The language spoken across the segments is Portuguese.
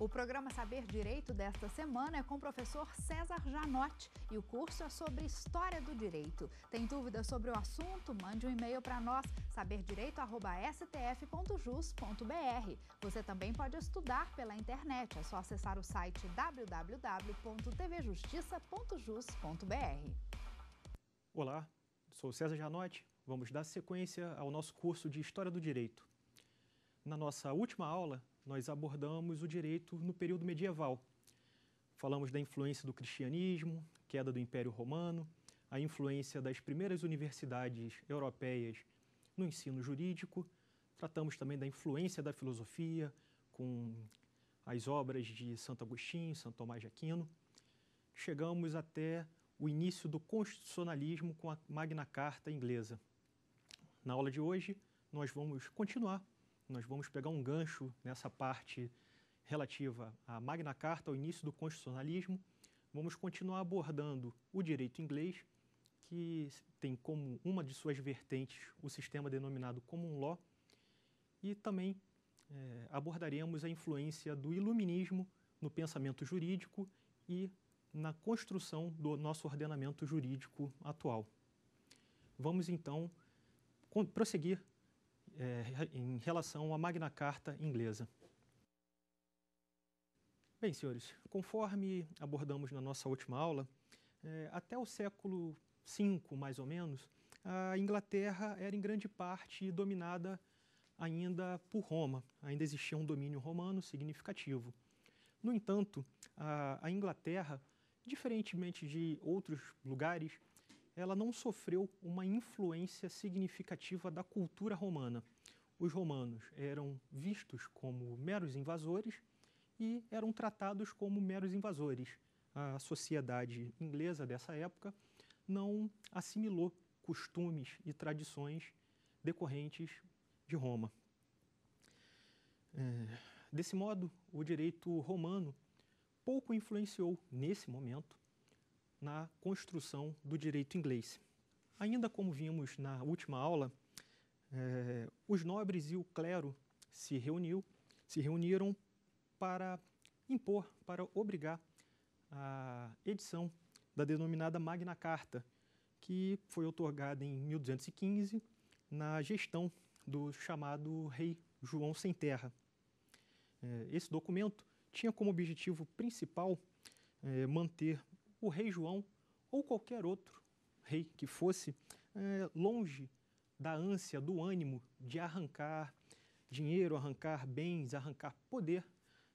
O programa Saber Direito desta semana é com o professor César Janotti e o curso é sobre História do Direito. Tem dúvidas sobre o assunto? Mande um e-mail para nós, saberdireito.stf.jus.br. Você também pode estudar pela internet, é só acessar o site www.tvjustiça.jus.br. Olá, sou César Janotti. Vamos dar sequência ao nosso curso de História do Direito. Na nossa última aula, nós abordamos o direito no período medieval. Falamos da influência do cristianismo, queda do Império Romano, a influência das primeiras universidades europeias no ensino jurídico. Tratamos também da influência da filosofia, com as obras de Santo Agostinho, Santo Tomás de Aquino. Chegamos até o início do constitucionalismo com a Magna Carta inglesa. Na aula de hoje, nós vamos continuar nós vamos pegar um gancho nessa parte relativa à Magna Carta, ao início do constitucionalismo. Vamos continuar abordando o direito inglês, que tem como uma de suas vertentes o sistema denominado Common Law, e também é, abordaremos a influência do iluminismo no pensamento jurídico e na construção do nosso ordenamento jurídico atual. Vamos então prosseguir é, em relação à Magna Carta inglesa. Bem, senhores, conforme abordamos na nossa última aula, é, até o século V, mais ou menos, a Inglaterra era em grande parte dominada ainda por Roma, ainda existia um domínio romano significativo. No entanto, a, a Inglaterra, diferentemente de outros lugares, ela não sofreu uma influência significativa da cultura romana. Os romanos eram vistos como meros invasores e eram tratados como meros invasores. A sociedade inglesa dessa época não assimilou costumes e tradições decorrentes de Roma. É, desse modo, o direito romano pouco influenciou, nesse momento, na construção do direito inglês. Ainda como vimos na última aula, é, os nobres e o clero se reuniu, se reuniram para impor, para obrigar a edição da denominada Magna Carta, que foi otorgada em 1215 na gestão do chamado rei João Sem Terra. É, esse documento tinha como objetivo principal é, manter o rei João ou qualquer outro rei que fosse é, longe da ânsia, do ânimo de arrancar dinheiro, arrancar bens, arrancar poder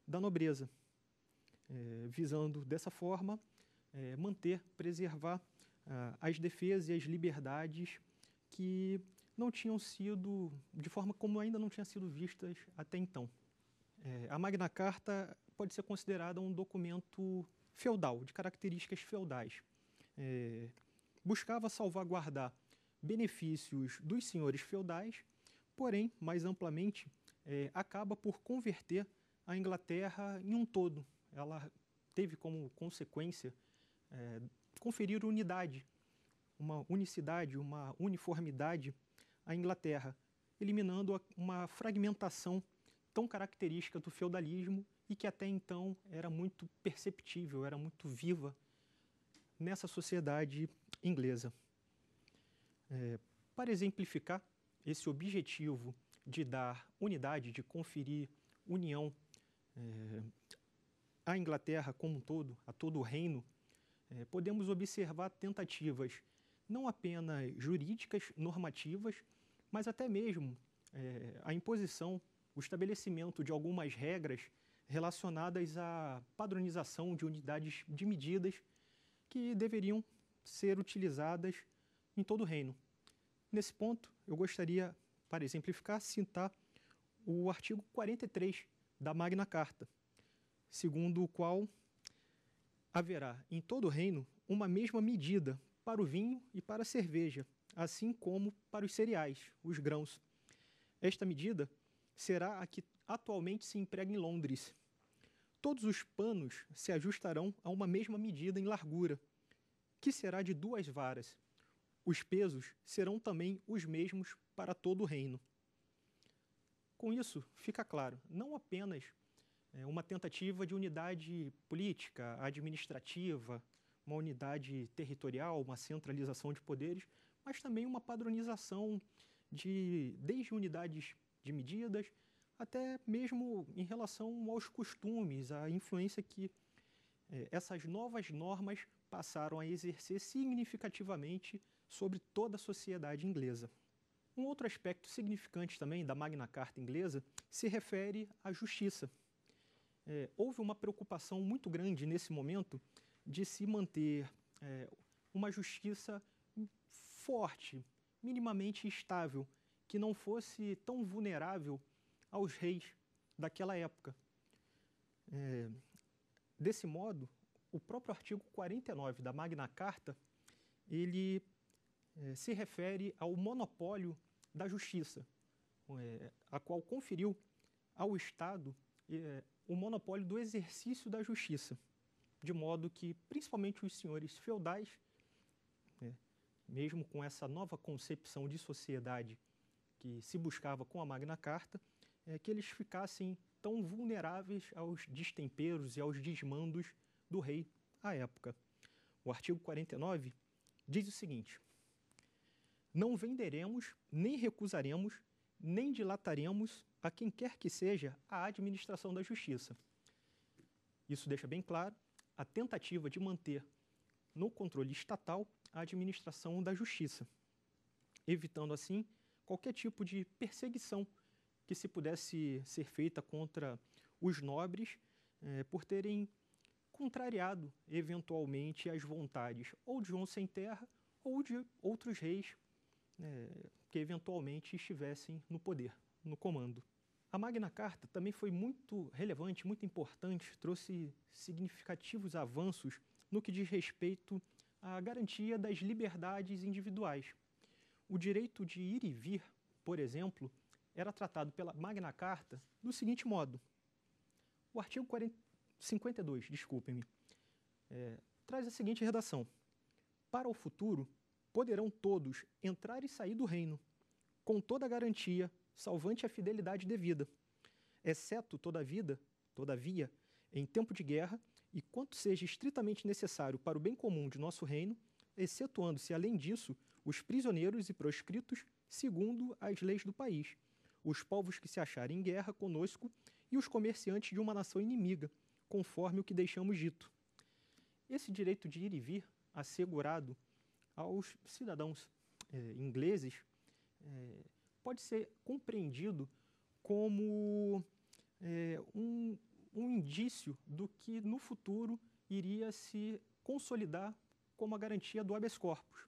da nobreza, é, visando dessa forma é, manter, preservar ah, as defesas e as liberdades que não tinham sido, de forma como ainda não tinham sido vistas até então. É, a Magna Carta pode ser considerada um documento feudal, de características feudais. É, buscava salvaguardar benefícios dos senhores feudais, porém, mais amplamente, é, acaba por converter a Inglaterra em um todo. Ela teve como consequência é, conferir unidade, uma unicidade, uma uniformidade à Inglaterra, eliminando uma fragmentação tão característica do feudalismo e que até então era muito perceptível, era muito viva nessa sociedade inglesa. É, para exemplificar esse objetivo de dar unidade, de conferir união é, à Inglaterra como um todo, a todo o reino, é, podemos observar tentativas não apenas jurídicas, normativas, mas até mesmo é, a imposição, o estabelecimento de algumas regras relacionadas à padronização de unidades de medidas que deveriam ser utilizadas em todo o reino. Nesse ponto, eu gostaria, para exemplificar, citar o artigo 43 da Magna Carta, segundo o qual haverá em todo o reino uma mesma medida para o vinho e para a cerveja, assim como para os cereais, os grãos. Esta medida será a que atualmente se emprega em Londres. Todos os panos se ajustarão a uma mesma medida em largura, que será de duas varas. Os pesos serão também os mesmos para todo o reino. Com isso, fica claro, não apenas é, uma tentativa de unidade política, administrativa, uma unidade territorial, uma centralização de poderes, mas também uma padronização de desde unidades de medidas, até mesmo em relação aos costumes, à influência que eh, essas novas normas passaram a exercer significativamente sobre toda a sociedade inglesa. Um outro aspecto significante também da Magna Carta inglesa se refere à justiça. É, houve uma preocupação muito grande nesse momento de se manter é, uma justiça forte, minimamente estável, que não fosse tão vulnerável aos reis daquela época. É, desse modo, o próprio artigo 49 da Magna Carta ele é, se refere ao monopólio da justiça, é, a qual conferiu ao Estado é, o monopólio do exercício da justiça, de modo que principalmente os senhores feudais, é, mesmo com essa nova concepção de sociedade que se buscava com a Magna Carta, é que eles ficassem tão vulneráveis aos destemperos e aos desmandos do rei à época. O artigo 49 diz o seguinte: Não venderemos, nem recusaremos, nem dilataremos a quem quer que seja a administração da justiça. Isso deixa bem claro a tentativa de manter no controle estatal a administração da justiça, evitando assim qualquer tipo de perseguição que se pudesse ser feita contra os nobres eh, por terem contrariado, eventualmente, as vontades ou de João Sem Terra ou de outros reis né, que eventualmente estivessem no poder, no comando. A Magna Carta também foi muito relevante, muito importante, trouxe significativos avanços no que diz respeito à garantia das liberdades individuais. O direito de ir e vir, por exemplo, era tratado pela Magna Carta do seguinte modo. O artigo 40, 52, desculpe me é, traz a seguinte redação. Para o futuro, poderão todos entrar e sair do reino, com toda a garantia, salvante a fidelidade devida, exceto, toda vida, todavia, em tempo de guerra, e quanto seja estritamente necessário para o bem comum de nosso reino, excetuando-se, além disso, os prisioneiros e proscritos, segundo as leis do país, os povos que se acharem em guerra conosco e os comerciantes de uma nação inimiga, conforme o que deixamos dito. Esse direito de ir e vir, assegurado aos cidadãos eh, ingleses, eh, pode ser compreendido como eh, um, um indício do que no futuro iria se consolidar como a garantia do habeas corpus.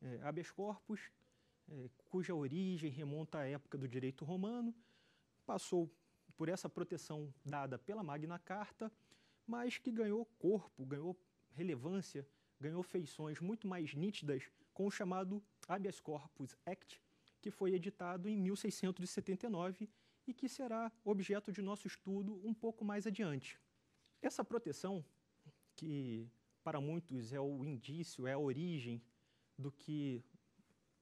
É, habeas corpus, é, cuja origem remonta à época do direito romano, passou por essa proteção dada pela Magna Carta, mas que ganhou corpo, ganhou relevância, ganhou feições muito mais nítidas com o chamado Habeas Corpus Act, que foi editado em 1679 e que será objeto de nosso estudo um pouco mais adiante. Essa proteção, que para muitos é o indício, é a origem do que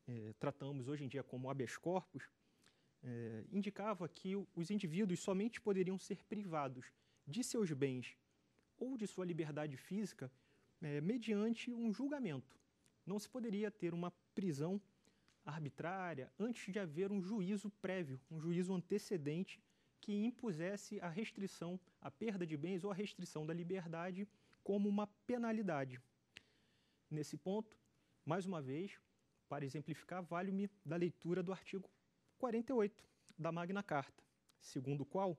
é, tratamos hoje em dia como habeas corpus, é, indicava que os indivíduos somente poderiam ser privados de seus bens ou de sua liberdade física é, mediante um julgamento. Não se poderia ter uma prisão arbitrária antes de haver um juízo prévio, um juízo antecedente que impusesse a restrição, a perda de bens ou a restrição da liberdade como uma penalidade. Nesse ponto, mais uma vez, para exemplificar, vale-me da leitura do artigo 48 da Magna Carta, segundo o qual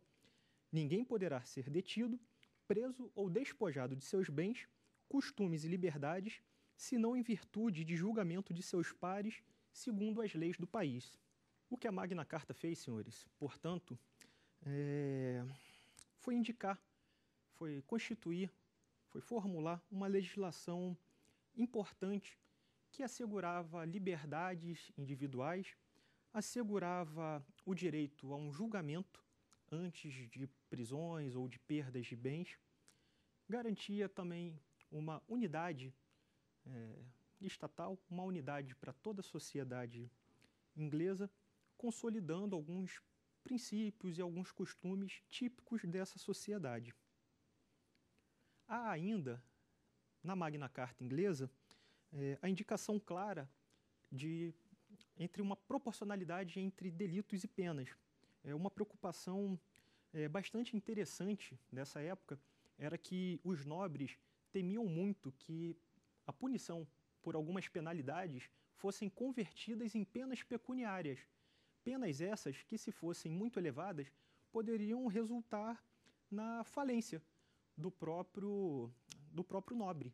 ninguém poderá ser detido, preso ou despojado de seus bens, costumes e liberdades, senão em virtude de julgamento de seus pares, segundo as leis do país. O que a Magna Carta fez, senhores, portanto, é... foi indicar, foi constituir foi formular uma legislação importante que assegurava liberdades individuais, assegurava o direito a um julgamento antes de prisões ou de perdas de bens, garantia também uma unidade é, estatal, uma unidade para toda a sociedade inglesa, consolidando alguns princípios e alguns costumes típicos dessa sociedade. Há ainda, na Magna Carta inglesa, é, a indicação clara de entre uma proporcionalidade entre delitos e penas. É uma preocupação é, bastante interessante dessa época era que os nobres temiam muito que a punição por algumas penalidades fossem convertidas em penas pecuniárias. Penas essas que, se fossem muito elevadas, poderiam resultar na falência do próprio, do próprio nobre.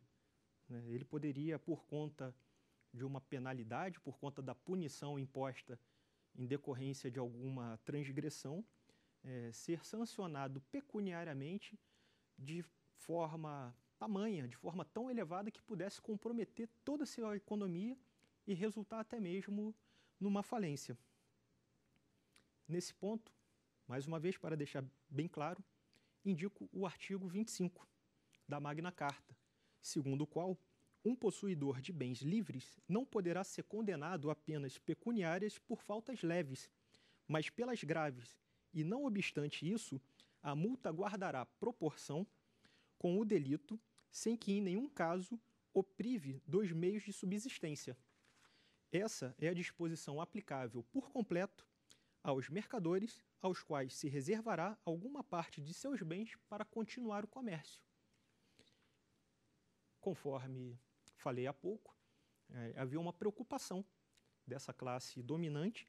Né? Ele poderia, por conta de uma penalidade, por conta da punição imposta em decorrência de alguma transgressão, é, ser sancionado pecuniariamente de forma tamanha, de forma tão elevada que pudesse comprometer toda a sua economia e resultar até mesmo numa falência. Nesse ponto, mais uma vez, para deixar bem claro, indico o artigo 25 da Magna Carta, segundo o qual um possuidor de bens livres não poderá ser condenado a penas pecuniárias por faltas leves, mas pelas graves, e não obstante isso, a multa guardará proporção com o delito, sem que em nenhum caso o prive dos meios de subsistência. Essa é a disposição aplicável por completo aos mercadores, aos quais se reservará alguma parte de seus bens para continuar o comércio. Conforme falei há pouco, é, havia uma preocupação dessa classe dominante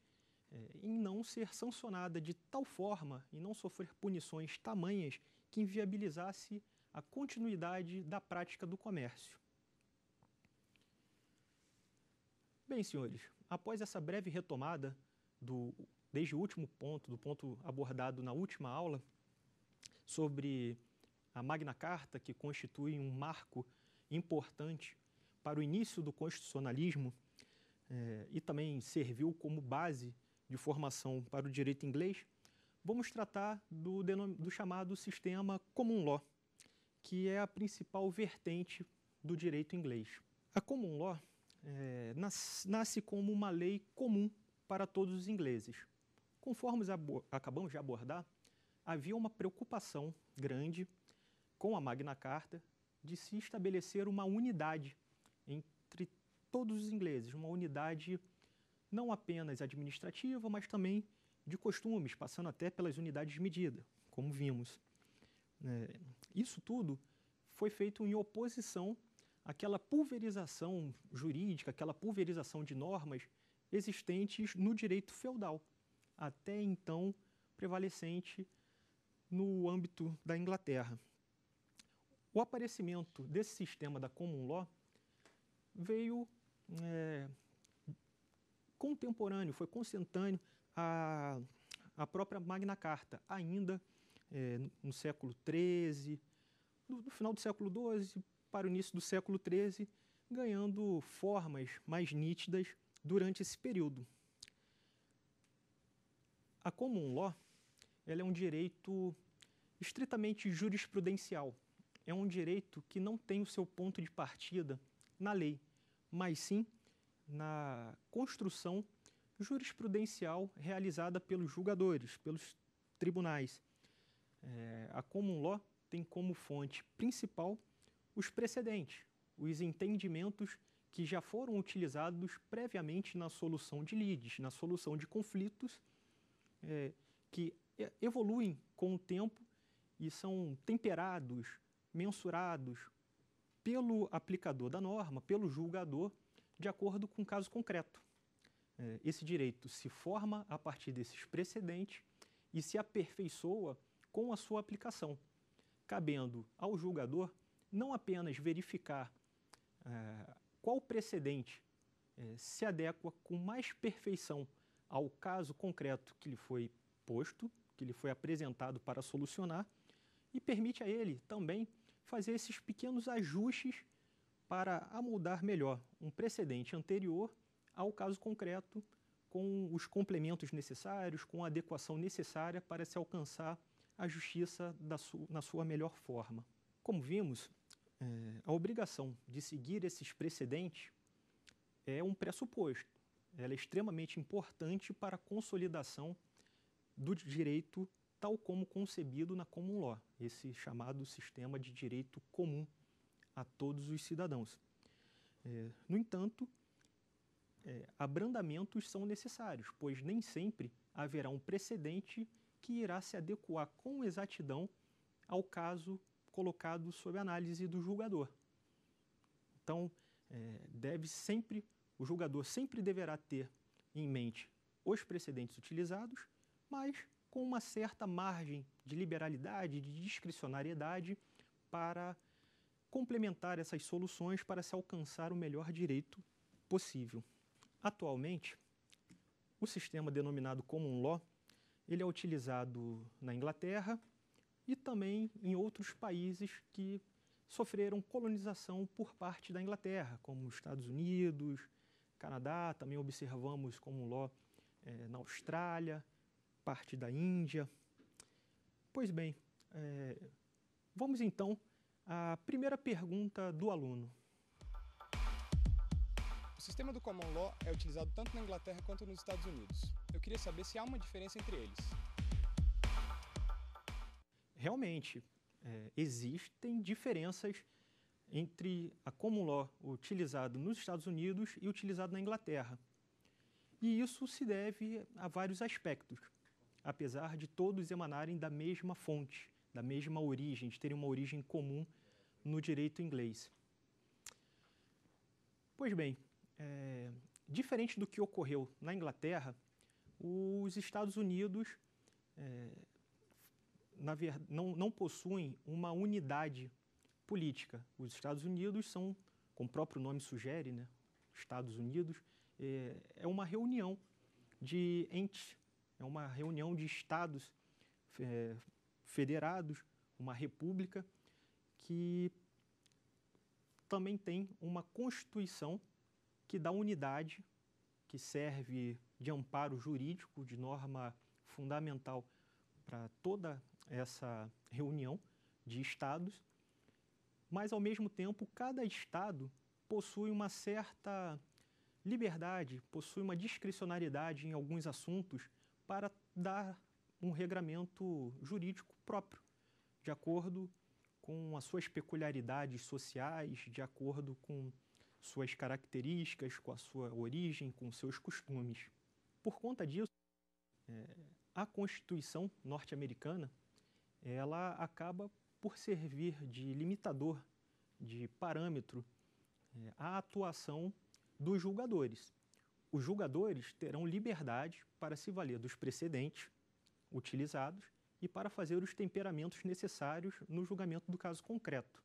é, em não ser sancionada de tal forma e não sofrer punições tamanhas que inviabilizasse a continuidade da prática do comércio. Bem, senhores, após essa breve retomada do desde o último ponto, do ponto abordado na última aula, sobre a Magna Carta, que constitui um marco importante para o início do constitucionalismo eh, e também serviu como base de formação para o direito inglês, vamos tratar do, do chamado sistema common law, que é a principal vertente do direito inglês. A common law eh, nasce, nasce como uma lei comum para todos os ingleses. Conforme acabamos de abordar, havia uma preocupação grande com a Magna Carta de se estabelecer uma unidade entre todos os ingleses, uma unidade não apenas administrativa, mas também de costumes, passando até pelas unidades de medida, como vimos. É, isso tudo foi feito em oposição àquela pulverização jurídica, aquela pulverização de normas existentes no direito feudal até então prevalecente no âmbito da Inglaterra. O aparecimento desse sistema da common law veio é, contemporâneo, foi consentâneo à, à própria Magna Carta, ainda é, no século XIII, no do, final do século XII para o início do século XIII, ganhando formas mais nítidas durante esse período. A comum law ela é um direito estritamente jurisprudencial. É um direito que não tem o seu ponto de partida na lei, mas sim na construção jurisprudencial realizada pelos julgadores, pelos tribunais. É, a comum law tem como fonte principal os precedentes, os entendimentos que já foram utilizados previamente na solução de lides, na solução de conflitos é, que evoluem com o tempo e são temperados, mensurados pelo aplicador da norma, pelo julgador, de acordo com o caso concreto. É, esse direito se forma a partir desses precedentes e se aperfeiçoa com a sua aplicação, cabendo ao julgador não apenas verificar é, qual precedente é, se adequa com mais perfeição ao caso concreto que lhe foi posto, que lhe foi apresentado para solucionar, e permite a ele também fazer esses pequenos ajustes para amoldar melhor um precedente anterior ao caso concreto, com os complementos necessários, com a adequação necessária para se alcançar a justiça su na sua melhor forma. Como vimos, é, a obrigação de seguir esses precedentes é um pressuposto ela é extremamente importante para a consolidação do direito tal como concebido na common law, esse chamado sistema de direito comum a todos os cidadãos. É, no entanto, é, abrandamentos são necessários, pois nem sempre haverá um precedente que irá se adequar com exatidão ao caso colocado sob análise do julgador. Então, é, deve sempre o julgador sempre deverá ter em mente os precedentes utilizados, mas com uma certa margem de liberalidade, de discricionariedade para complementar essas soluções para se alcançar o melhor direito possível. Atualmente, o sistema denominado common law, ele é utilizado na Inglaterra e também em outros países que sofreram colonização por parte da Inglaterra, como os Estados Unidos, Canadá, também observamos como ló é, na Austrália, parte da Índia. Pois bem, é, vamos então à primeira pergunta do aluno. O sistema do Common Law é utilizado tanto na Inglaterra quanto nos Estados Unidos. Eu queria saber se há uma diferença entre eles. Realmente, é, existem diferenças entre a common law utilizado nos Estados Unidos e utilizado na Inglaterra. E isso se deve a vários aspectos, apesar de todos emanarem da mesma fonte, da mesma origem, de terem uma origem comum no direito inglês. Pois bem, é, diferente do que ocorreu na Inglaterra, os Estados Unidos é, na, não, não possuem uma unidade política. Os Estados Unidos são, como o próprio nome sugere, né, Estados Unidos, é, é uma reunião de entes, é uma reunião de estados é, federados, uma república que também tem uma constituição que dá unidade, que serve de amparo jurídico, de norma fundamental para toda essa reunião de estados mas ao mesmo tempo cada estado possui uma certa liberdade, possui uma discricionariedade em alguns assuntos para dar um regramento jurídico próprio, de acordo com as suas peculiaridades sociais, de acordo com suas características, com a sua origem, com seus costumes. Por conta disso, eh, a Constituição norte-americana ela acaba por servir de limitador, de parâmetro, é, à atuação dos julgadores. Os julgadores terão liberdade para se valer dos precedentes utilizados e para fazer os temperamentos necessários no julgamento do caso concreto.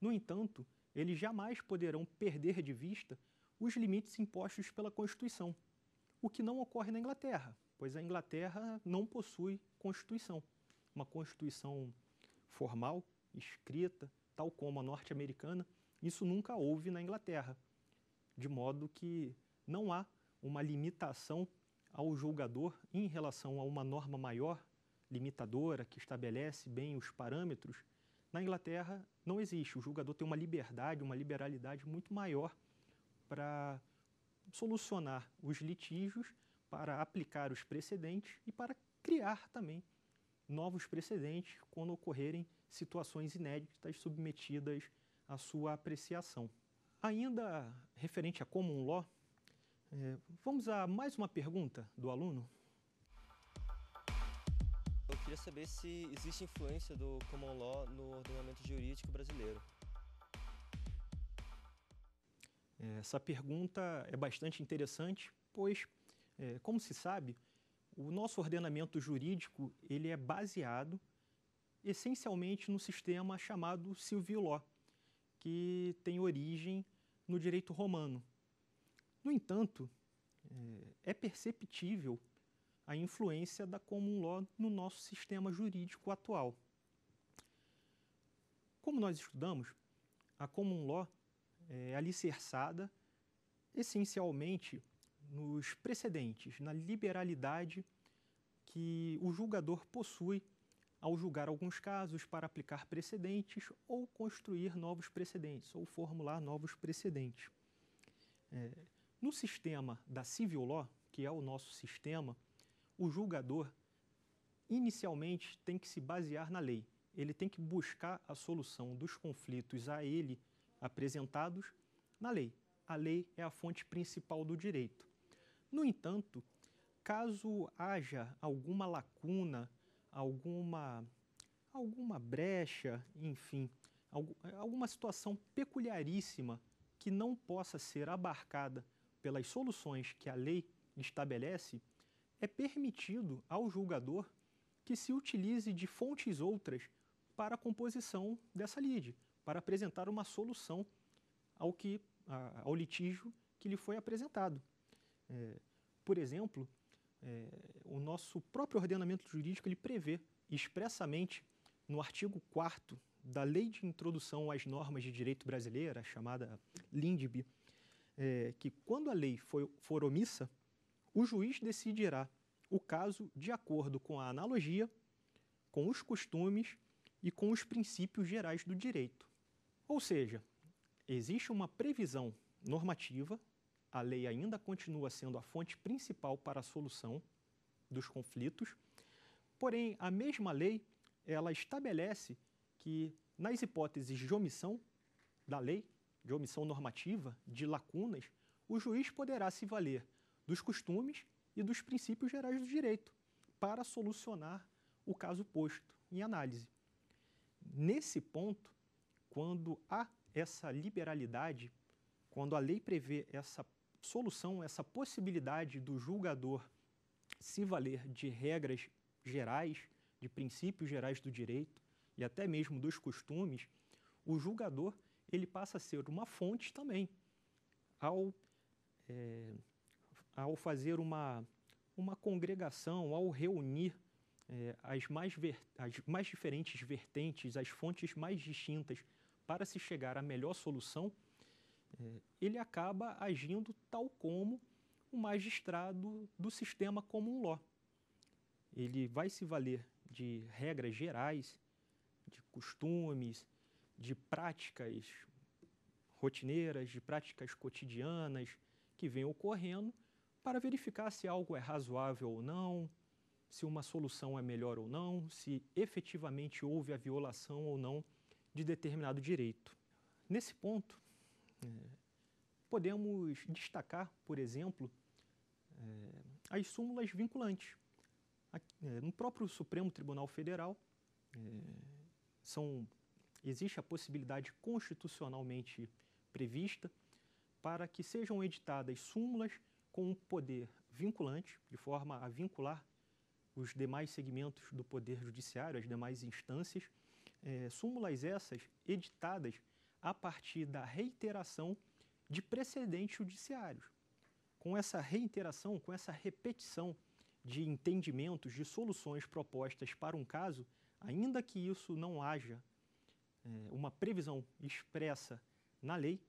No entanto, eles jamais poderão perder de vista os limites impostos pela Constituição, o que não ocorre na Inglaterra, pois a Inglaterra não possui Constituição. Uma Constituição formal, escrita, tal como a norte-americana, isso nunca houve na Inglaterra. De modo que não há uma limitação ao julgador em relação a uma norma maior, limitadora, que estabelece bem os parâmetros. Na Inglaterra não existe. O julgador tem uma liberdade, uma liberalidade muito maior para solucionar os litígios, para aplicar os precedentes e para criar também novos precedentes quando ocorrerem situações inéditas submetidas à sua apreciação. Ainda referente a common law, é, vamos a mais uma pergunta do aluno. Eu queria saber se existe influência do common law no ordenamento jurídico brasileiro. Essa pergunta é bastante interessante, pois, é, como se sabe, o nosso ordenamento jurídico ele é baseado essencialmente no sistema chamado Silvio que tem origem no direito romano. No entanto, é, é perceptível a influência da common law no nosso sistema jurídico atual. Como nós estudamos, a common law é alicerçada essencialmente nos precedentes, na liberalidade que o julgador possui ao julgar alguns casos para aplicar precedentes ou construir novos precedentes, ou formular novos precedentes. É, no sistema da civil law, que é o nosso sistema, o julgador inicialmente tem que se basear na lei. Ele tem que buscar a solução dos conflitos a ele apresentados na lei. A lei é a fonte principal do direito. No entanto, caso haja alguma lacuna, alguma, alguma brecha, enfim, alguma situação peculiaríssima que não possa ser abarcada pelas soluções que a lei estabelece, é permitido ao julgador que se utilize de fontes outras para a composição dessa lide, para apresentar uma solução ao, que, ao litígio que lhe foi apresentado. É, por exemplo, é, o nosso próprio ordenamento jurídico ele prevê expressamente no artigo 4 da Lei de Introdução às Normas de Direito Brasileira, chamada LINDB, é, que quando a lei for, for omissa, o juiz decidirá o caso de acordo com a analogia, com os costumes e com os princípios gerais do direito. Ou seja, existe uma previsão normativa a lei ainda continua sendo a fonte principal para a solução dos conflitos. Porém, a mesma lei, ela estabelece que nas hipóteses de omissão da lei, de omissão normativa, de lacunas, o juiz poderá se valer dos costumes e dos princípios gerais do direito para solucionar o caso posto em análise. Nesse ponto, quando há essa liberalidade, quando a lei prevê essa solução, essa possibilidade do julgador se valer de regras gerais, de princípios gerais do direito e até mesmo dos costumes, o julgador ele passa a ser uma fonte também. Ao, é, ao fazer uma, uma congregação, ao reunir é, as, mais ver, as mais diferentes vertentes, as fontes mais distintas para se chegar à melhor solução, é, ele acaba agindo tal como o magistrado do sistema comum law. Ele vai se valer de regras gerais, de costumes, de práticas rotineiras, de práticas cotidianas que vêm ocorrendo para verificar se algo é razoável ou não, se uma solução é melhor ou não, se efetivamente houve a violação ou não de determinado direito. Nesse ponto, é. podemos destacar, por exemplo, é, as súmulas vinculantes. É, no próprio Supremo Tribunal Federal, são, existe a possibilidade constitucionalmente prevista para que sejam editadas súmulas com um poder vinculante, de forma a vincular os demais segmentos do Poder Judiciário, as demais instâncias. É, súmulas essas editadas a partir da reiteração de precedentes judiciários. Com essa reiteração, com essa repetição de entendimentos, de soluções propostas para um caso, ainda que isso não haja é, uma previsão expressa na lei,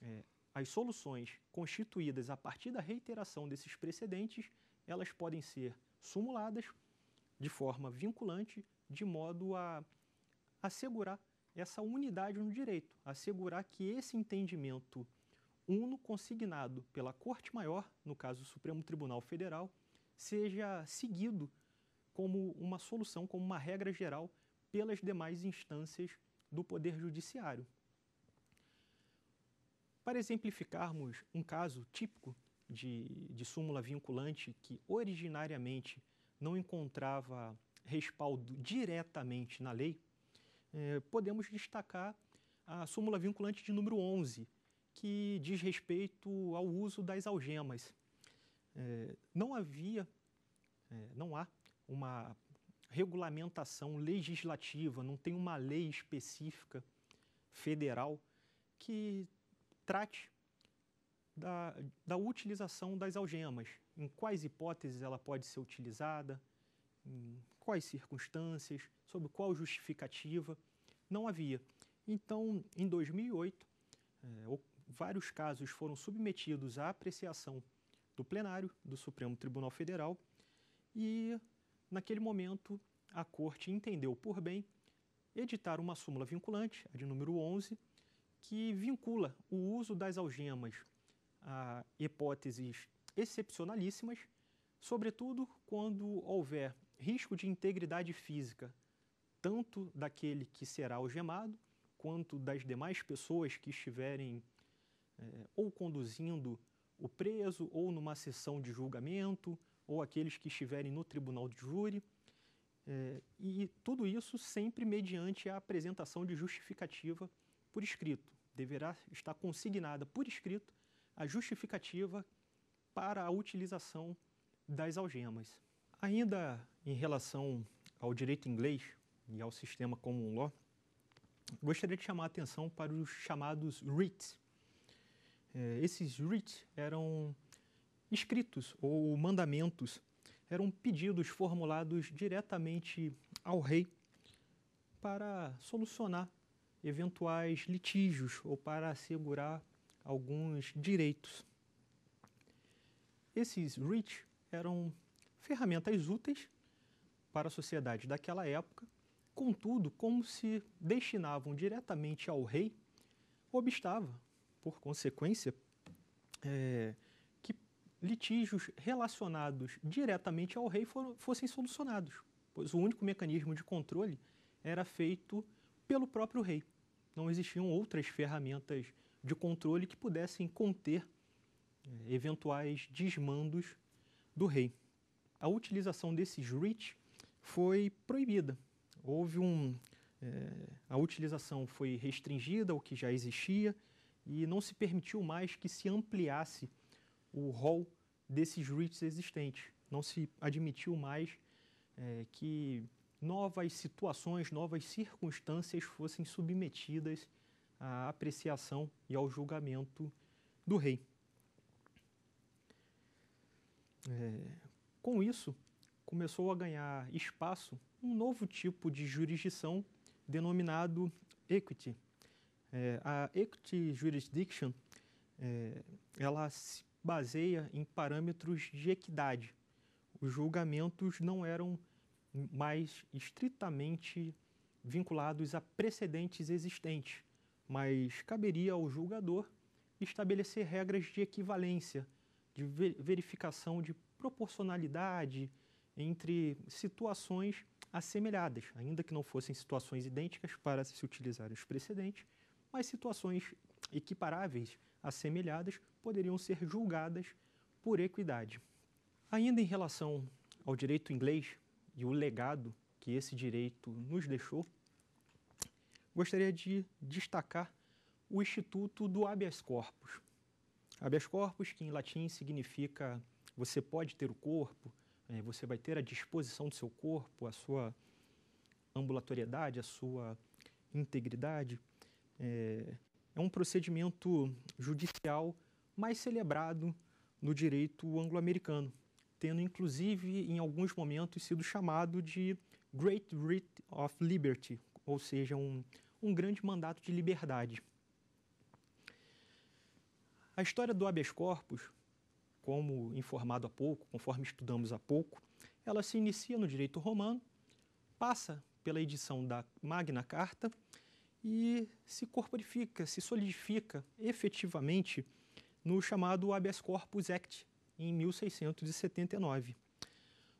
é, as soluções constituídas a partir da reiteração desses precedentes, elas podem ser sumuladas de forma vinculante, de modo a assegurar essa unidade no direito, assegurar que esse entendimento uno consignado pela Corte Maior, no caso o Supremo Tribunal Federal, seja seguido como uma solução, como uma regra geral pelas demais instâncias do Poder Judiciário. Para exemplificarmos um caso típico de, de súmula vinculante que originariamente não encontrava respaldo diretamente na lei, é, podemos destacar a súmula vinculante de número 11, que diz respeito ao uso das algemas. É, não havia, é, não há uma regulamentação legislativa, não tem uma lei específica federal que trate da, da utilização das algemas, em quais hipóteses ela pode ser utilizada, em quais circunstâncias, sob qual justificativa, não havia. Então, em 2008, é, eh, vários casos foram submetidos à apreciação do plenário do Supremo Tribunal Federal e, naquele momento, a Corte entendeu por bem editar uma súmula vinculante, a de número 11, que vincula o uso das algemas a hipóteses excepcionalíssimas, sobretudo quando houver risco de integridade física, tanto daquele que será algemado, quanto das demais pessoas que estiverem é, ou conduzindo o preso, ou numa sessão de julgamento, ou aqueles que estiverem no tribunal de júri. É, e tudo isso sempre mediante a apresentação de justificativa por escrito. Deverá estar consignada por escrito a justificativa para a utilização das algemas. Ainda em relação ao direito inglês e ao sistema common law, gostaria de chamar a atenção para os chamados writs. É, esses writs eram escritos ou mandamentos, eram pedidos formulados diretamente ao rei para solucionar eventuais litígios ou para assegurar alguns direitos. Esses writs eram ferramentas úteis para a sociedade daquela época, contudo, como se destinavam diretamente ao rei, obstava, por consequência, é, que litígios relacionados diretamente ao rei foram, fossem solucionados, pois o único mecanismo de controle era feito pelo próprio rei. Não existiam outras ferramentas de controle que pudessem conter é, eventuais desmandos do rei. A utilização desses writs foi proibida. Houve um. É, a utilização foi restringida ao que já existia e não se permitiu mais que se ampliasse o rol desses REITs existentes. Não se admitiu mais é, que novas situações, novas circunstâncias fossem submetidas à apreciação e ao julgamento do rei. É, com isso, começou a ganhar espaço um novo tipo de jurisdição denominado equity. É, a equity jurisdiction é, ela se baseia em parâmetros de equidade. Os julgamentos não eram mais estritamente vinculados a precedentes existentes, mas caberia ao julgador estabelecer regras de equivalência, de verificação de proporcionalidade, entre situações assemelhadas, ainda que não fossem situações idênticas para se utilizarem os precedentes, mas situações equiparáveis, assemelhadas, poderiam ser julgadas por equidade. Ainda em relação ao direito inglês e o legado que esse direito nos deixou, gostaria de destacar o Instituto do Habeas Corpus. Habeas Corpus, que em latim significa você pode ter o corpo, é, você vai ter a disposição do seu corpo, a sua ambulatoriedade, a sua integridade. É, é um procedimento judicial mais celebrado no direito anglo-americano, tendo inclusive em alguns momentos sido chamado de Great Writ of Liberty, ou seja, um, um grande mandato de liberdade. A história do habeas corpus como informado há pouco, conforme estudamos há pouco, ela se inicia no direito romano, passa pela edição da Magna Carta e se corporifica, se solidifica efetivamente no chamado Habeas Corpus Act, em 1679.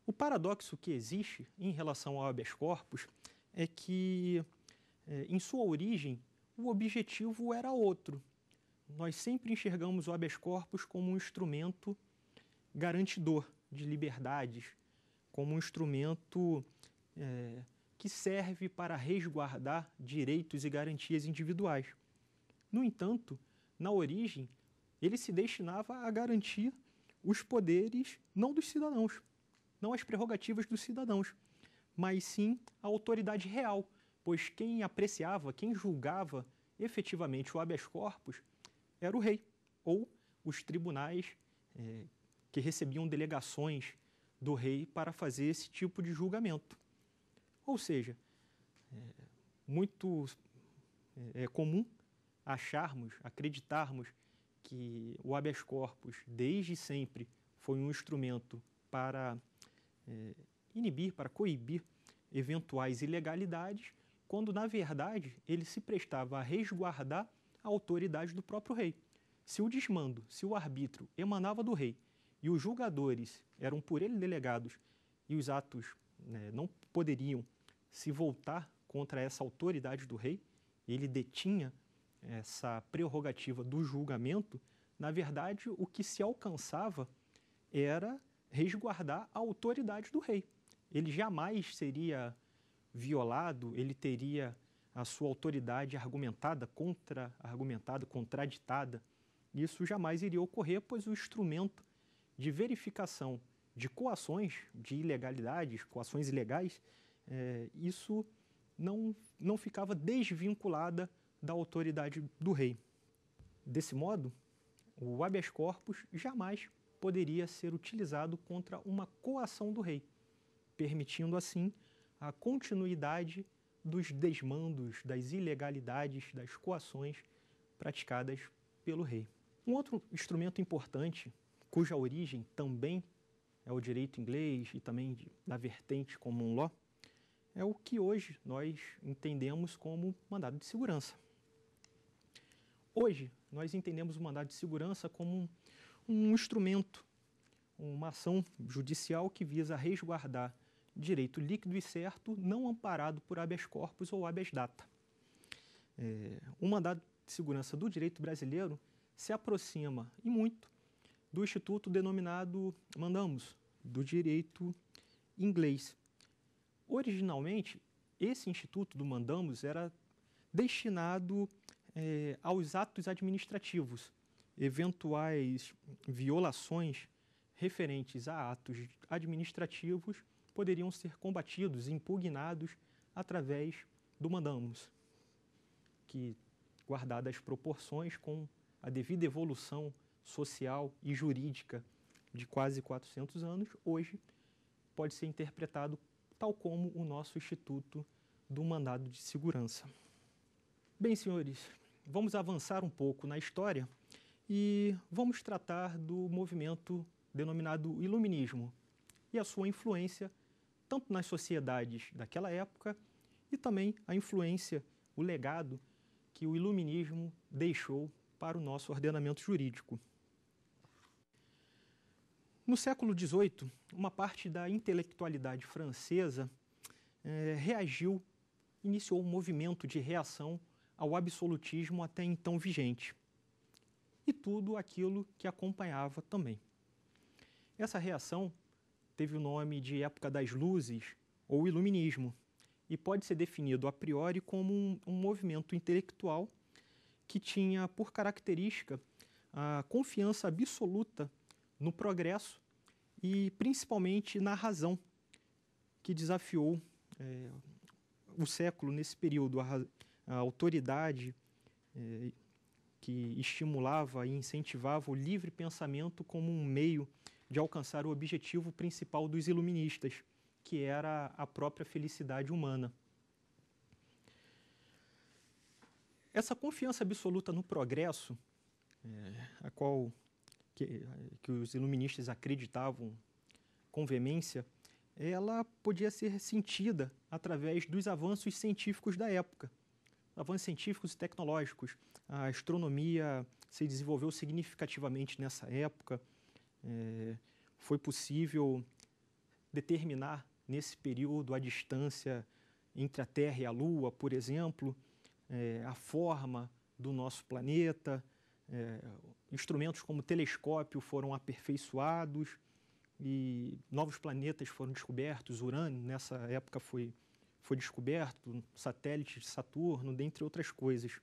O paradoxo que existe em relação ao habeas corpus é que, eh, em sua origem, o objetivo era outro, nós sempre enxergamos o habeas corpus como um instrumento garantidor de liberdades, como um instrumento é, que serve para resguardar direitos e garantias individuais. No entanto, na origem, ele se destinava a garantir os poderes não dos cidadãos, não as prerrogativas dos cidadãos, mas sim a autoridade real, pois quem apreciava, quem julgava efetivamente o habeas corpus era o rei ou os tribunais é, que recebiam delegações do rei para fazer esse tipo de julgamento. Ou seja, é muito é, é, comum acharmos, acreditarmos que o habeas corpus desde sempre foi um instrumento para é, inibir, para coibir eventuais ilegalidades, quando na verdade ele se prestava a resguardar a autoridade do próprio rei. Se o desmando, se o arbítrio emanava do rei e os julgadores eram por ele delegados e os atos né, não poderiam se voltar contra essa autoridade do rei, ele detinha essa prerrogativa do julgamento, na verdade, o que se alcançava era resguardar a autoridade do rei. Ele jamais seria violado, ele teria a sua autoridade argumentada, contra-argumentada, contraditada. Isso jamais iria ocorrer, pois o instrumento de verificação de coações, de ilegalidades, coações ilegais, é, isso não, não ficava desvinculada da autoridade do rei. Desse modo, o habeas corpus jamais poderia ser utilizado contra uma coação do rei, permitindo assim a continuidade dos desmandos, das ilegalidades, das coações praticadas pelo rei. Um outro instrumento importante, cuja origem também é o direito inglês e também da vertente common law, é o que hoje nós entendemos como mandado de segurança. Hoje, nós entendemos o mandado de segurança como um, um instrumento, uma ação judicial que visa resguardar direito líquido e certo, não amparado por habeas corpus ou habeas data. É, o mandado de segurança do direito brasileiro se aproxima e muito do instituto denominado mandamos do direito inglês. Originalmente, esse instituto do mandamos era destinado é, aos atos administrativos, eventuais violações referentes a atos administrativos poderiam ser combatidos, impugnados através do mandamus, que, guardadas as proporções com a devida evolução social e jurídica de quase 400 anos, hoje pode ser interpretado tal como o nosso Instituto do Mandado de Segurança. Bem, senhores, vamos avançar um pouco na história e vamos tratar do movimento denominado Iluminismo e a sua influência tanto nas sociedades daquela época e também a influência, o legado que o iluminismo deixou para o nosso ordenamento jurídico. No século XVIII, uma parte da intelectualidade francesa eh, reagiu, iniciou um movimento de reação ao absolutismo até então vigente e tudo aquilo que acompanhava também. Essa reação teve o nome de época das luzes ou iluminismo, e pode ser definido a priori como um, um movimento intelectual que tinha por característica a confiança absoluta no progresso e principalmente na razão, que desafiou é, o século nesse período, a, a autoridade é, que estimulava e incentivava o livre pensamento como um meio de alcançar o objetivo principal dos iluministas, que era a própria felicidade humana. Essa confiança absoluta no progresso, é, a qual que, que os iluministas acreditavam com veemência, ela podia ser sentida através dos avanços científicos da época. Avanços científicos e tecnológicos. A astronomia se desenvolveu significativamente nessa época é, foi possível determinar nesse período a distância entre a Terra e a Lua, por exemplo, é, a forma do nosso planeta, é, instrumentos como telescópio foram aperfeiçoados e novos planetas foram descobertos, Urano nessa época foi, foi descoberto, satélites de Saturno, dentre outras coisas.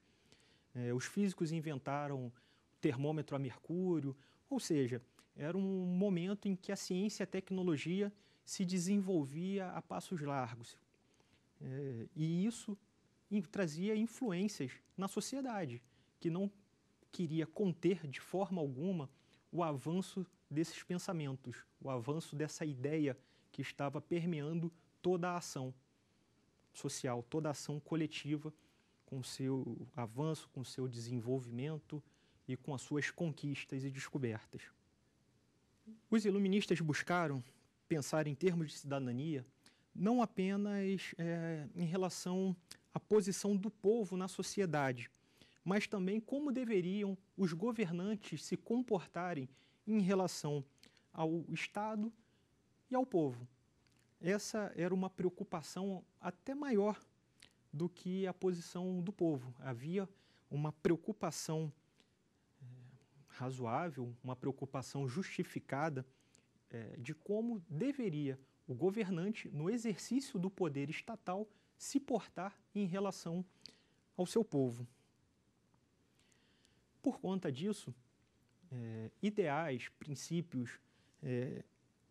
É, os físicos inventaram o termômetro a mercúrio, ou seja, era um momento em que a ciência e a tecnologia se desenvolvia a passos largos. É, e isso in, trazia influências na sociedade, que não queria conter de forma alguma o avanço desses pensamentos, o avanço dessa ideia que estava permeando toda a ação social, toda a ação coletiva, com seu avanço, com seu desenvolvimento e com as suas conquistas e descobertas. Os iluministas buscaram pensar em termos de cidadania não apenas é, em relação à posição do povo na sociedade, mas também como deveriam os governantes se comportarem em relação ao Estado e ao povo. Essa era uma preocupação até maior do que a posição do povo. Havia uma preocupação razoável, uma preocupação justificada é, de como deveria o governante, no exercício do poder estatal, se portar em relação ao seu povo. Por conta disso, é, ideais, princípios é,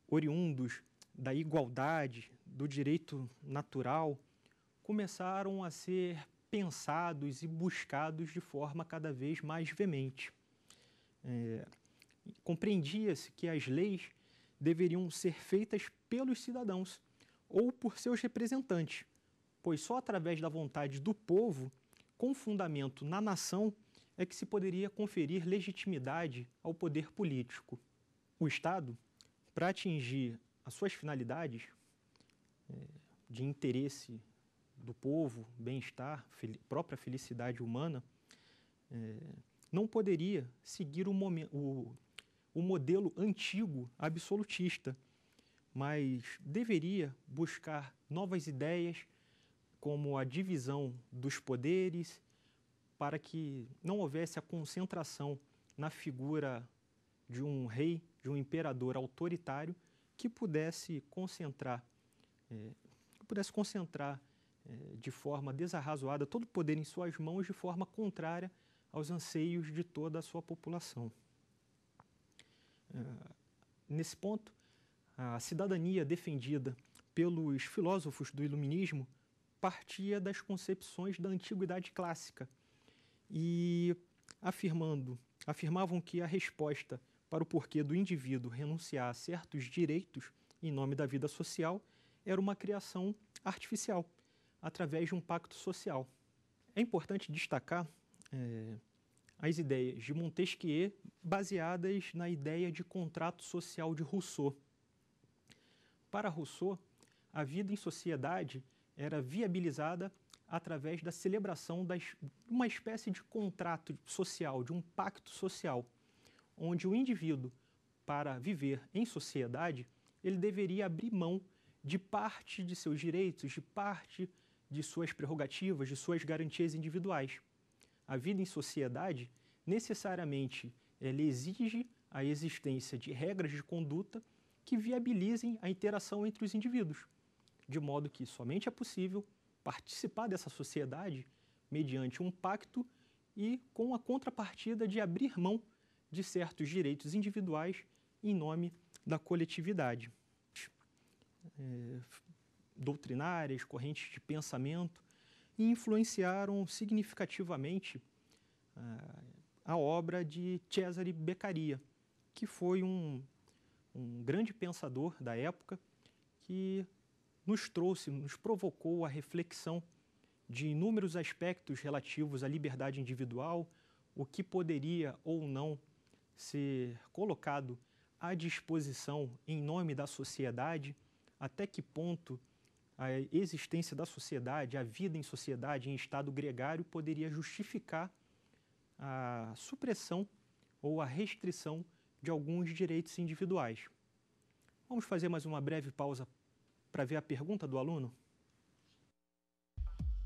oriundos da igualdade, do direito natural, começaram a ser pensados e buscados de forma cada vez mais veemente. É, Compreendia-se que as leis deveriam ser feitas pelos cidadãos ou por seus representantes, pois só através da vontade do povo, com fundamento na nação, é que se poderia conferir legitimidade ao poder político. O Estado, para atingir as suas finalidades é, de interesse do povo, bem-estar, própria felicidade humana, é, não poderia seguir o, momento, o, o modelo antigo absolutista, mas deveria buscar novas ideias, como a divisão dos poderes, para que não houvesse a concentração na figura de um rei, de um imperador autoritário que pudesse concentrar, é, que pudesse concentrar é, de forma desarrazoada todo o poder em suas mãos de forma contrária aos anseios de toda a sua população. É, nesse ponto, a cidadania defendida pelos filósofos do Iluminismo partia das concepções da antiguidade clássica e afirmando, afirmavam que a resposta para o porquê do indivíduo renunciar a certos direitos em nome da vida social era uma criação artificial, através de um pacto social. É importante destacar é, as ideias de Montesquieu baseadas na ideia de contrato social de Rousseau. Para Rousseau, a vida em sociedade era viabilizada através da celebração de uma espécie de contrato social, de um pacto social, onde o indivíduo, para viver em sociedade, ele deveria abrir mão de parte de seus direitos, de parte de suas prerrogativas, de suas garantias individuais a vida em sociedade necessariamente ela exige a existência de regras de conduta que viabilizem a interação entre os indivíduos, de modo que somente é possível participar dessa sociedade mediante um pacto e com a contrapartida de abrir mão de certos direitos individuais em nome da coletividade. É, doutrinárias, correntes de pensamento e influenciaram significativamente ah, a obra de Cesare Beccaria, que foi um, um grande pensador da época que nos trouxe, nos provocou a reflexão de inúmeros aspectos relativos à liberdade individual, o que poderia ou não ser colocado à disposição em nome da sociedade, até que ponto a existência da sociedade, a vida em sociedade, em estado gregário, poderia justificar a supressão ou a restrição de alguns direitos individuais. Vamos fazer mais uma breve pausa para ver a pergunta do aluno?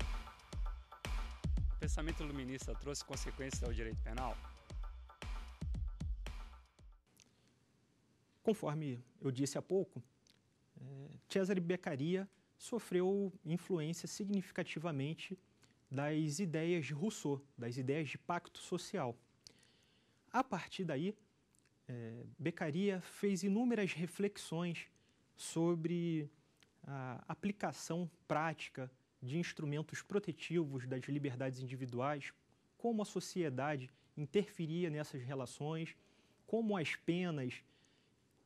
O pensamento iluminista trouxe consequências ao direito penal? Conforme eu disse há pouco, eh, Cesare Beccaria sofreu influência significativamente das ideias de Rousseau, das ideias de pacto social. A partir daí, é, Beccaria fez inúmeras reflexões sobre a aplicação prática de instrumentos protetivos das liberdades individuais, como a sociedade interferia nessas relações, como as penas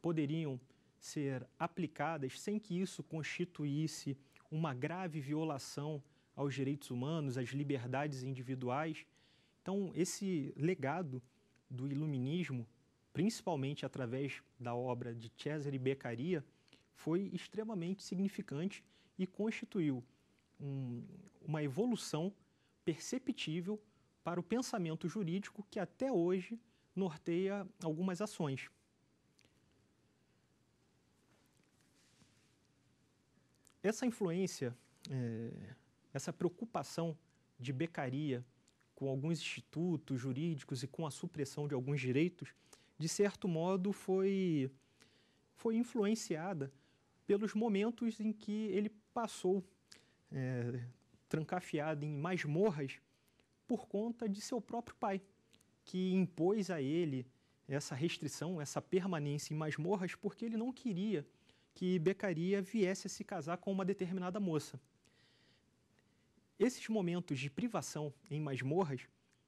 poderiam ser aplicadas sem que isso constituísse uma grave violação aos direitos humanos, às liberdades individuais. Então, esse legado do iluminismo, principalmente através da obra de Cesare Beccaria, foi extremamente significante e constituiu um, uma evolução perceptível para o pensamento jurídico que até hoje norteia algumas ações. Essa influência, é, essa preocupação de becaria com alguns institutos jurídicos e com a supressão de alguns direitos, de certo modo foi, foi influenciada pelos momentos em que ele passou é, trancafiado em masmorras por conta de seu próprio pai, que impôs a ele essa restrição, essa permanência em masmorras, porque ele não queria que Becaria viesse a se casar com uma determinada moça. Esses momentos de privação em masmorras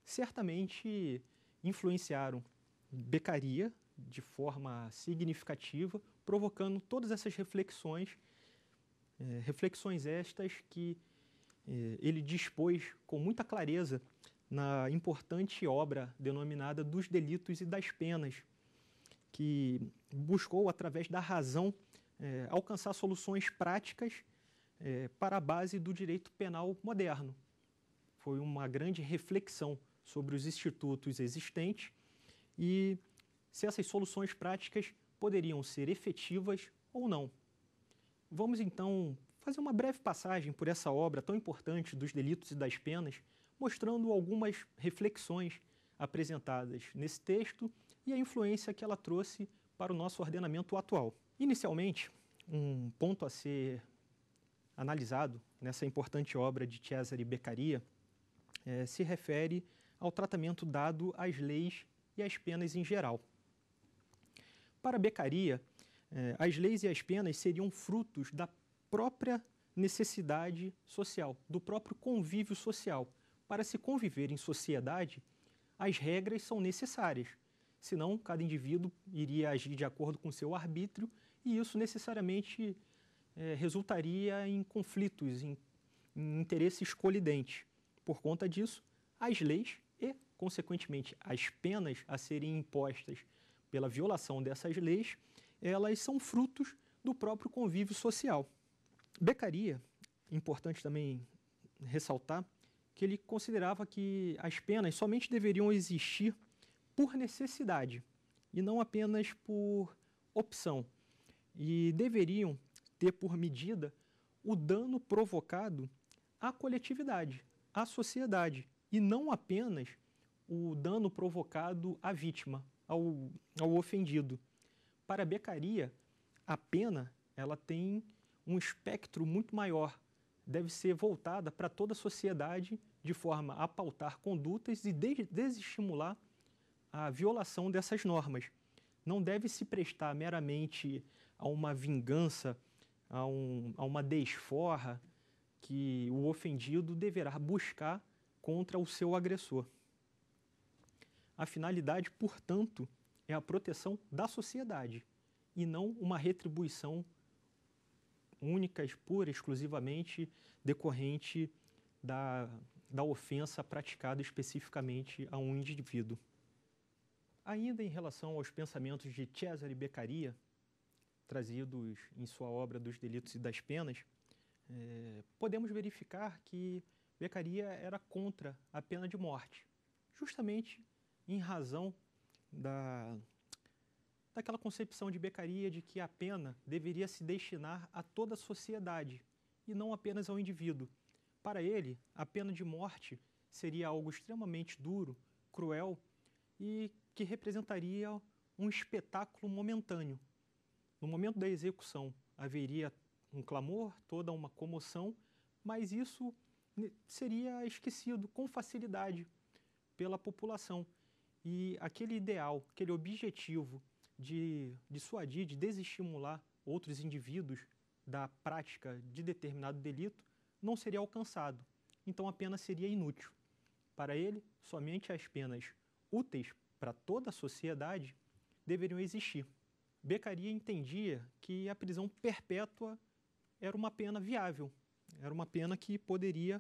certamente influenciaram Becaria de forma significativa, provocando todas essas reflexões, é, reflexões estas que é, ele dispôs com muita clareza na importante obra denominada Dos Delitos e das Penas, que buscou, através da razão, é, alcançar soluções práticas é, para a base do direito penal moderno. Foi uma grande reflexão sobre os institutos existentes e se essas soluções práticas poderiam ser efetivas ou não. Vamos então fazer uma breve passagem por essa obra tão importante dos delitos e das penas, mostrando algumas reflexões apresentadas nesse texto e a influência que ela trouxe para o nosso ordenamento atual. Inicialmente, um ponto a ser analisado nessa importante obra de Cesare Beccaria eh, se refere ao tratamento dado às leis e às penas em geral. Para Beccaria, eh, as leis e as penas seriam frutos da própria necessidade social, do próprio convívio social. Para se conviver em sociedade, as regras são necessárias, senão cada indivíduo iria agir de acordo com seu arbítrio e isso necessariamente é, resultaria em conflitos, em, em interesses colidentes. Por conta disso, as leis e, consequentemente, as penas a serem impostas pela violação dessas leis, elas são frutos do próprio convívio social. Becaria, importante também ressaltar, que ele considerava que as penas somente deveriam existir por necessidade e não apenas por opção e deveriam ter por medida o dano provocado à coletividade, à sociedade, e não apenas o dano provocado à vítima, ao, ao ofendido. Para a becaria, a pena ela tem um espectro muito maior, deve ser voltada para toda a sociedade de forma a pautar condutas e desestimular a violação dessas normas. Não deve se prestar meramente a uma vingança, a, um, a uma desforra que o ofendido deverá buscar contra o seu agressor. A finalidade, portanto, é a proteção da sociedade e não uma retribuição única, pura, exclusivamente decorrente da, da ofensa praticada especificamente a um indivíduo. Ainda em relação aos pensamentos de Cesare Beccaria, trazidos em sua obra dos delitos e das penas, é, podemos verificar que Beccaria era contra a pena de morte, justamente em razão da, daquela concepção de Beccaria de que a pena deveria se destinar a toda a sociedade e não apenas ao indivíduo. Para ele, a pena de morte seria algo extremamente duro, cruel e que representaria um espetáculo momentâneo, no momento da execução, haveria um clamor, toda uma comoção, mas isso seria esquecido com facilidade pela população. E aquele ideal, aquele objetivo de dissuadir, de desestimular outros indivíduos da prática de determinado delito, não seria alcançado. Então a pena seria inútil. Para ele, somente as penas úteis para toda a sociedade deveriam existir. Beccaria entendia que a prisão perpétua era uma pena viável, era uma pena que poderia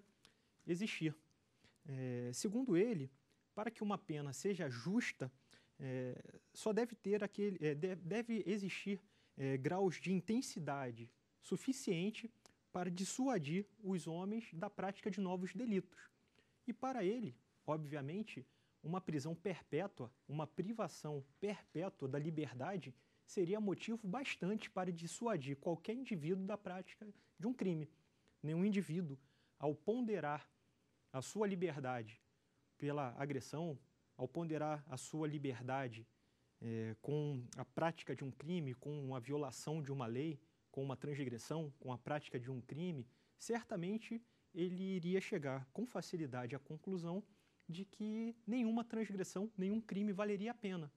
existir. É, segundo ele, para que uma pena seja justa, é, só deve ter aquele, é, deve existir é, graus de intensidade suficiente para dissuadir os homens da prática de novos delitos. E para ele, obviamente, uma prisão perpétua, uma privação perpétua da liberdade seria motivo bastante para dissuadir qualquer indivíduo da prática de um crime. Nenhum indivíduo, ao ponderar a sua liberdade pela agressão, ao ponderar a sua liberdade é, com a prática de um crime, com a violação de uma lei, com uma transgressão, com a prática de um crime, certamente ele iria chegar com facilidade à conclusão de que nenhuma transgressão, nenhum crime valeria a pena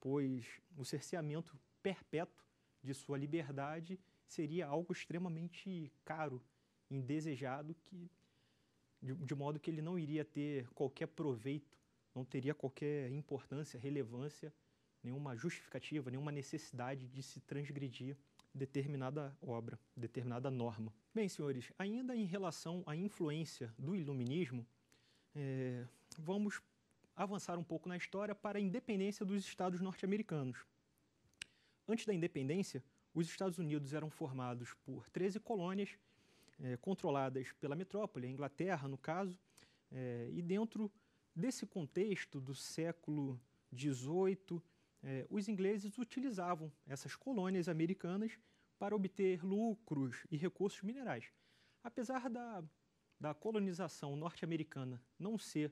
pois o cerceamento perpétuo de sua liberdade seria algo extremamente caro, indesejado, que, de, de modo que ele não iria ter qualquer proveito, não teria qualquer importância, relevância, nenhuma justificativa, nenhuma necessidade de se transgredir determinada obra, determinada norma. Bem, senhores, ainda em relação à influência do iluminismo, é, vamos avançar um pouco na história para a independência dos estados norte-americanos. Antes da independência, os Estados Unidos eram formados por 13 colônias é, controladas pela metrópole, a Inglaterra, no caso, é, e dentro desse contexto do século XVIII, é, os ingleses utilizavam essas colônias americanas para obter lucros e recursos minerais. Apesar da, da colonização norte-americana não ser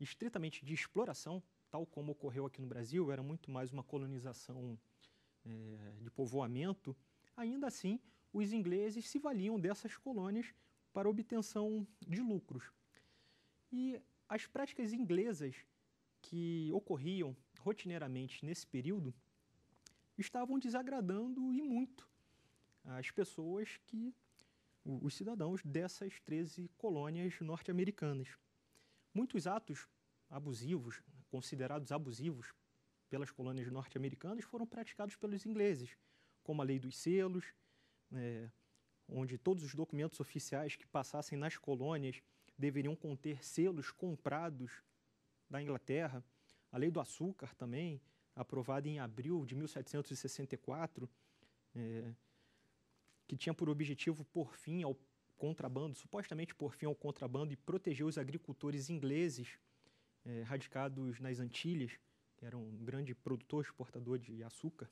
estritamente de exploração, tal como ocorreu aqui no Brasil, era muito mais uma colonização é, de povoamento, ainda assim os ingleses se valiam dessas colônias para obtenção de lucros. E as práticas inglesas que ocorriam rotineiramente nesse período estavam desagradando e muito as pessoas que os cidadãos dessas 13 colônias norte-americanas. Muitos atos abusivos, considerados abusivos pelas colônias norte-americanas, foram praticados pelos ingleses, como a lei dos selos, é, onde todos os documentos oficiais que passassem nas colônias deveriam conter selos comprados da Inglaterra, a lei do açúcar também, aprovada em abril de 1764, é, que tinha por objetivo, por fim, ao contrabando, supostamente por fim ao contrabando e proteger os agricultores ingleses eh, radicados nas Antilhas, que eram um grande produtor exportador de açúcar.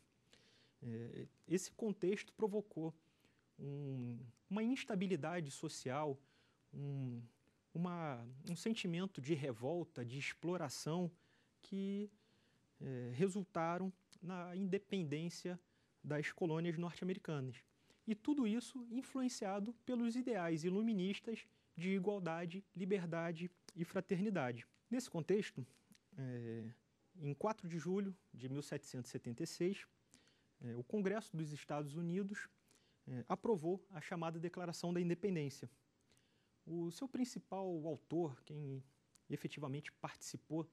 Eh, esse contexto provocou um, uma instabilidade social, um, uma, um sentimento de revolta, de exploração que eh, resultaram na independência das colônias norte-americanas. E tudo isso influenciado pelos ideais iluministas de igualdade, liberdade e fraternidade. Nesse contexto, é, em 4 de julho de 1776, é, o Congresso dos Estados Unidos é, aprovou a chamada Declaração da Independência. O seu principal autor, quem efetivamente participou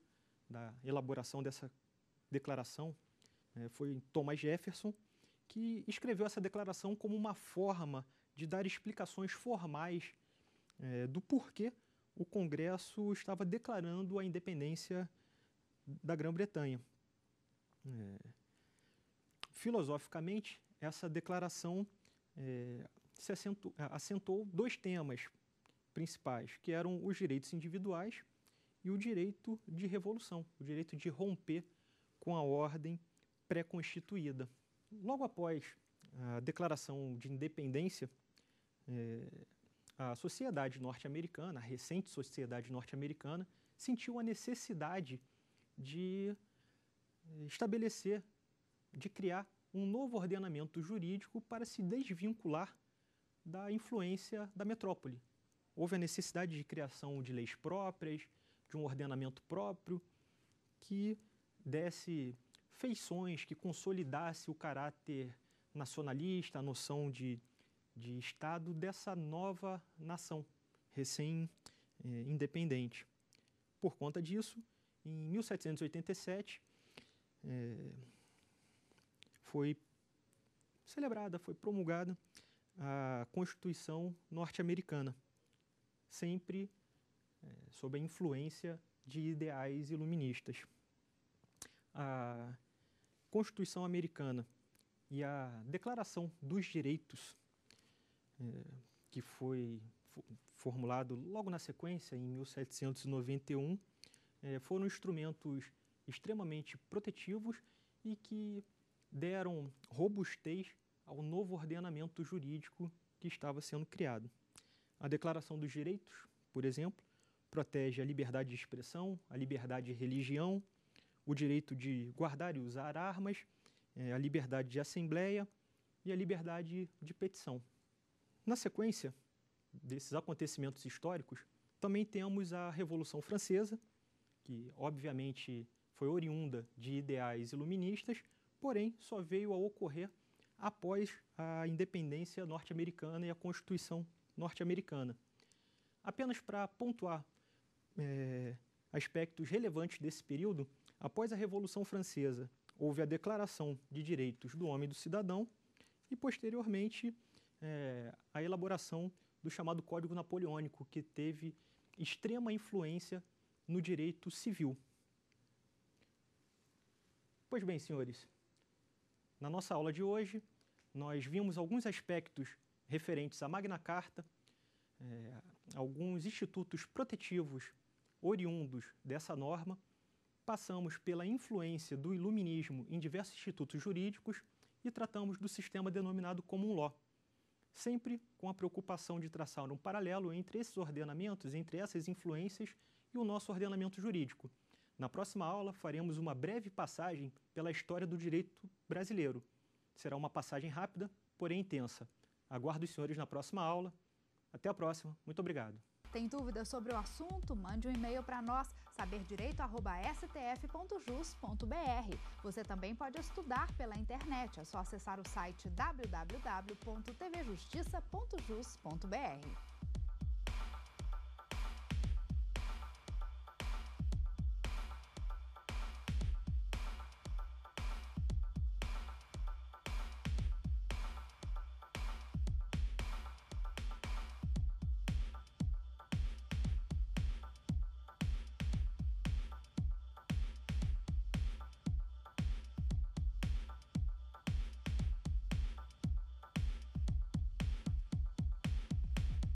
da elaboração dessa declaração, é, foi Thomas Jefferson, que escreveu essa declaração como uma forma de dar explicações formais é, do porquê o Congresso estava declarando a independência da Grã-Bretanha. É, filosoficamente, essa declaração é, se assentou, dois temas principais, que eram os direitos individuais e o direito de revolução, o direito de romper com a ordem pré-constituída logo após a declaração de independência, é, a sociedade norte-americana, a recente sociedade norte-americana, sentiu a necessidade de é, estabelecer, de criar um novo ordenamento jurídico para se desvincular da influência da metrópole. Houve a necessidade de criação de leis próprias, de um ordenamento próprio que desse feições que consolidasse o caráter nacionalista, a noção de, de Estado dessa nova nação recém-independente. Eh, Por conta disso, em 1787, eh, foi celebrada, foi promulgada a Constituição norte-americana, sempre eh, sob a influência de ideais iluministas. A Constituição Americana e a Declaração dos Direitos, é, que foi formulado logo na sequência, em 1791, é, foram instrumentos extremamente protetivos e que deram robustez ao novo ordenamento jurídico que estava sendo criado. A Declaração dos Direitos, por exemplo, protege a liberdade de expressão, a liberdade de religião, o direito de guardar e usar armas, é, a liberdade de assembleia e a liberdade de petição. Na sequência desses acontecimentos históricos, também temos a Revolução Francesa, que obviamente foi oriunda de ideais iluministas, porém só veio a ocorrer após a independência norte-americana e a Constituição norte-americana. Apenas para pontuar é, aspectos relevantes desse período, Após a Revolução Francesa, houve a Declaração de Direitos do Homem e do Cidadão e, posteriormente, é, a elaboração do chamado Código Napoleônico, que teve extrema influência no direito civil. Pois bem, senhores, na nossa aula de hoje, nós vimos alguns aspectos referentes à Magna Carta, é, alguns institutos protetivos oriundos dessa norma passamos pela influência do iluminismo em diversos institutos jurídicos e tratamos do sistema denominado comum law, sempre com a preocupação de traçar um paralelo entre esses ordenamentos, entre essas influências e o nosso ordenamento jurídico. Na próxima aula, faremos uma breve passagem pela história do direito brasileiro. Será uma passagem rápida, porém intensa. Aguardo os senhores na próxima aula. Até a próxima. Muito obrigado. Tem dúvidas sobre o assunto? Mande um e-mail para nós saberdireito.stf.jus.br. Você também pode estudar pela internet. É só acessar o site www.tvjustiça.jus.br.